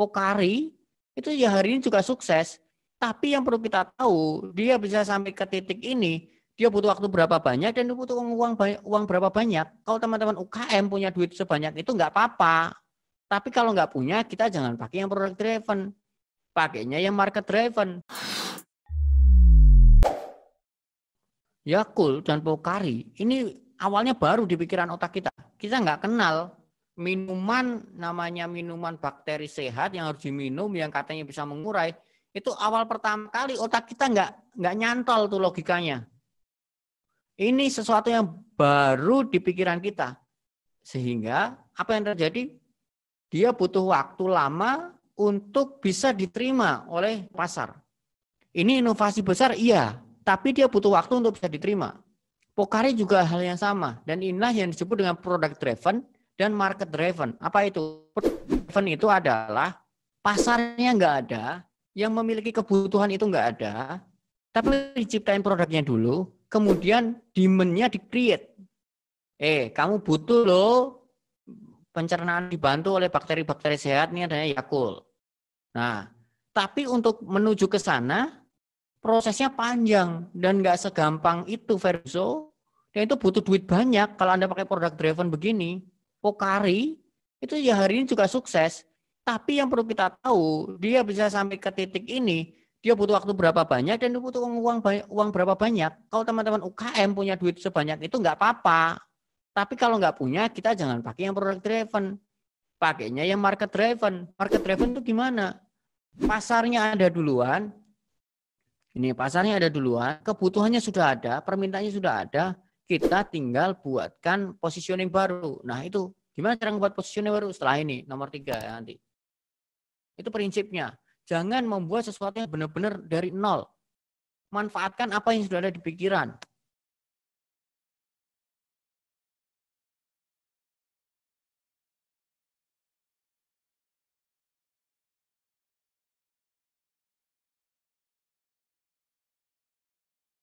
Pokari itu ya hari ini juga sukses. Tapi yang perlu kita tahu, dia bisa sampai ke titik ini, dia butuh waktu berapa banyak dan dia butuh uang, uang, uang berapa banyak. Kalau teman-teman UKM punya duit sebanyak itu nggak apa-apa. Tapi kalau nggak punya, kita jangan pakai yang product driven. Pakainya yang market driven. Yakult dan Pokari, ini awalnya baru di pikiran otak kita. Kita nggak kenal minuman namanya minuman bakteri sehat yang harus diminum yang katanya bisa mengurai itu awal pertama kali otak kita nggak nggak nyantol tuh logikanya ini sesuatu yang baru di pikiran kita sehingga apa yang terjadi dia butuh waktu lama untuk bisa diterima oleh pasar ini inovasi besar iya tapi dia butuh waktu untuk bisa diterima Pokari juga hal yang sama dan inilah yang disebut dengan product driven dan market driven. Apa itu? Driven itu adalah pasarnya nggak ada, yang memiliki kebutuhan itu nggak ada, tapi diciptain produknya dulu, kemudian demand-nya di-create. Eh, kamu butuh loh pencernaan dibantu oleh bakteri-bakteri sehat nih adanya Yakul. Nah, tapi untuk menuju ke sana prosesnya panjang dan nggak segampang itu Verso dan itu butuh duit banyak kalau Anda pakai produk driven begini. Pokari itu ya hari ini juga sukses. Tapi yang perlu kita tahu, dia bisa sampai ke titik ini, dia butuh waktu berapa banyak dan dia butuh uang uang berapa banyak. Kalau teman-teman UKM punya duit sebanyak itu nggak apa-apa. Tapi kalau nggak punya, kita jangan pakai yang product driven. Pakainya yang market driven. Market driven itu gimana? Pasarnya ada duluan. Ini pasarnya ada duluan, kebutuhannya sudah ada, permintaannya sudah ada, kita tinggal buatkan positioning baru. Nah itu gimana cara membuat positioning baru setelah ini nomor tiga ya, nanti. Itu prinsipnya. Jangan membuat sesuatu yang benar-benar dari nol. Manfaatkan apa yang sudah ada di pikiran.